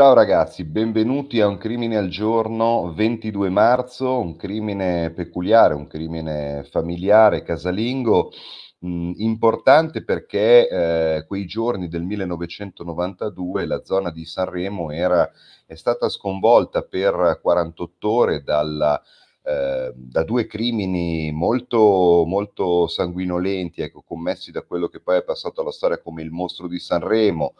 Ciao ragazzi, benvenuti a Un crimine al giorno, 22 marzo, un crimine peculiare, un crimine familiare, casalingo, mh, mm, importante perché eh, quei giorni del 1992 la zona di Sanremo era, è stata sconvolta per 48 ore dalla eh, da due crimini molto, molto sanguinolenti, ecco, commessi da quello che poi è passato alla storia come il mostro di Sanremo,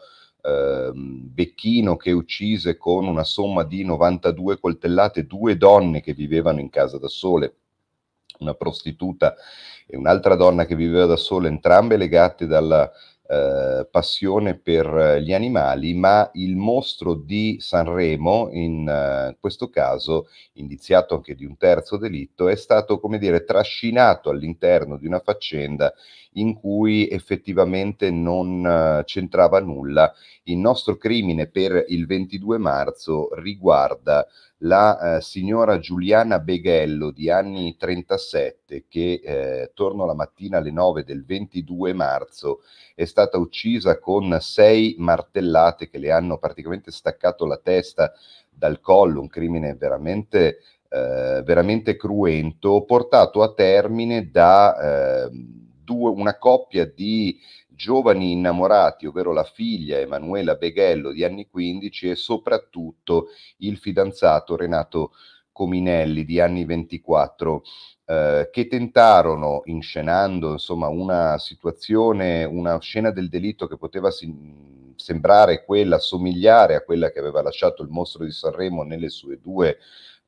Becchino ehm, che uccise con una somma di 92 coltellate due donne che vivevano in casa da sole, una prostituta e un'altra donna che viveva da sole, entrambe legate dalla eh, passione per eh, gli animali, ma il mostro di Sanremo, in eh, questo caso indiziato anche di un terzo delitto, è stato, come dire, trascinato all'interno di una faccenda in cui effettivamente non eh, c'entrava nulla. Il nostro crimine per il 22 marzo riguarda la eh, signora Giuliana Beghello di anni 37 che eh, torno la mattina alle 9 del 22 marzo è stata uccisa con sei martellate che le hanno praticamente staccato la testa dal collo, un crimine veramente, eh, veramente cruento, portato a termine da ehm, una coppia di Giovani innamorati, ovvero la figlia Emanuela Beghello di anni 15 e soprattutto il fidanzato Renato Cominelli di anni 24 eh, che tentarono inscenando insomma una situazione, una scena del delitto che poteva sembrare quella, somigliare a quella che aveva lasciato il mostro di Sanremo due,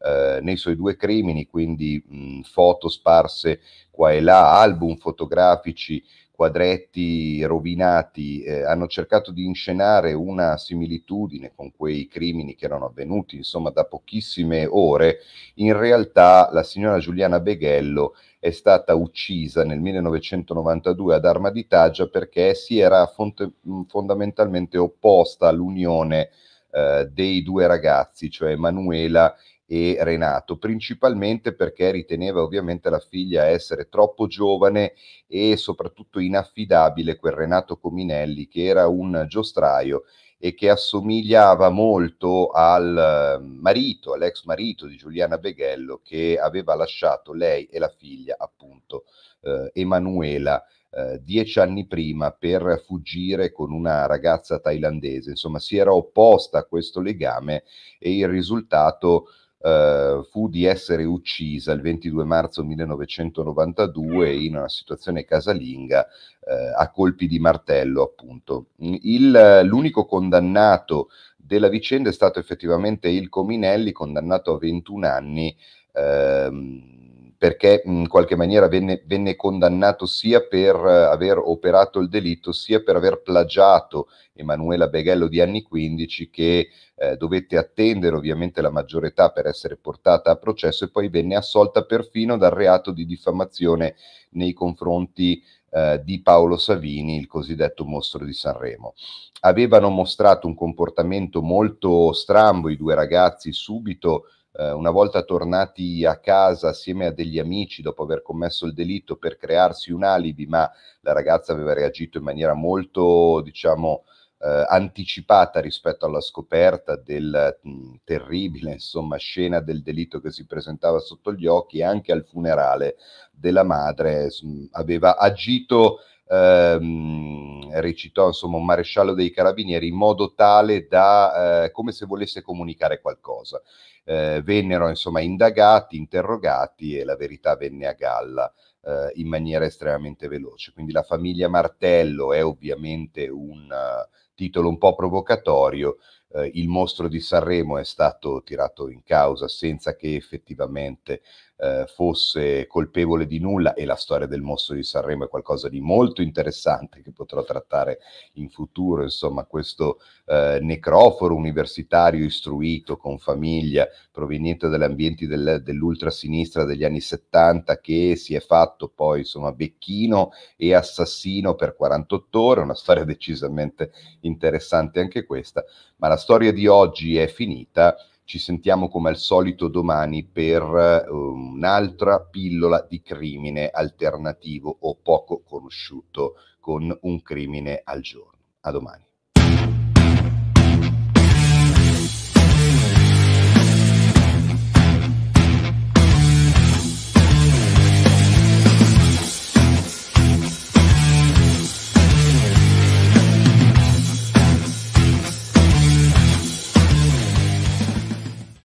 eh, nei suoi due crimini, quindi mh, foto sparse qua e là, album fotografici, quadretti rovinati, eh, hanno cercato di inscenare una similitudine con quei crimini che erano avvenuti, insomma, da pochissime ore. In realtà la signora Giuliana Beghello è stata uccisa nel 1992 ad arma di taggia perché si era fonte- mm, fondamentalmente opposta all'unione eh, dei due ragazzi, cioè Manuela e Renato, principalmente perché riteneva ovviamente la figlia essere troppo giovane e soprattutto inaffidabile quel Renato Cominelli che era un giostraio e che assomigliava molto al ehm, marito, all'ex marito di Giuliana Beghello che aveva lasciato lei e la figlia, appunto, eh, Emanuela, eh, dieci anni prima per fuggire con una ragazza thailandese. Insomma, si era opposta a questo legame e il risultato eh, fu di essere uccisa il 22 marzo 1992 mm. in una situazione casalinga eh, a colpi di martello, appunto. Mm, il, l'unico condannato della vicenda è stato effettivamente il Cominelli, condannato a 21 anni. Ehm, perché in qualche maniera venne, venne, condannato sia per eh, aver operato il delitto, sia per aver plagiato Emanuela Beghello di anni 15 che eh, dovette attendere ovviamente la maggiore età per essere portata a processo e poi venne assolta perfino dal reato di diffamazione nei confronti eh, di Paolo Savini, il cosiddetto mostro di Sanremo. Avevano mostrato un comportamento molto strambo i due ragazzi subito eh, una volta tornati a casa assieme a degli amici dopo aver commesso il delitto per crearsi un alibi, ma la ragazza aveva reagito in maniera molto, diciamo, eh, anticipata rispetto alla scoperta del mh, mm, terribile insomma, scena del delitto che si presentava sotto gli occhi e anche al funerale della madre mh, aveva agito ehm, recitò insomma un maresciallo dei carabinieri in modo tale da eh, come se volesse comunicare qualcosa. Eh, vennero insomma indagati, interrogati e la verità venne a galla eh, in maniera estremamente veloce. Quindi la famiglia Martello è ovviamente un uh, titolo un po' provocatorio eh, il mostro di Sanremo è stato tirato in causa senza che effettivamente eh, fosse colpevole di nulla e la storia del mostro di Sanremo è qualcosa di molto interessante che potrò trattare in futuro, insomma questo eh, necroforo universitario istruito con famiglia proveniente dagli ambienti del, dell'ultrasinistra degli anni 70 che si è fatto poi insomma becchino e assassino per 48 ore, una storia decisamente interessante anche questa, ma la storia di oggi è finita, ci sentiamo come al solito domani per uh, un'altra pillola di crimine alternativo o poco conosciuto con un crimine al giorno. A domani.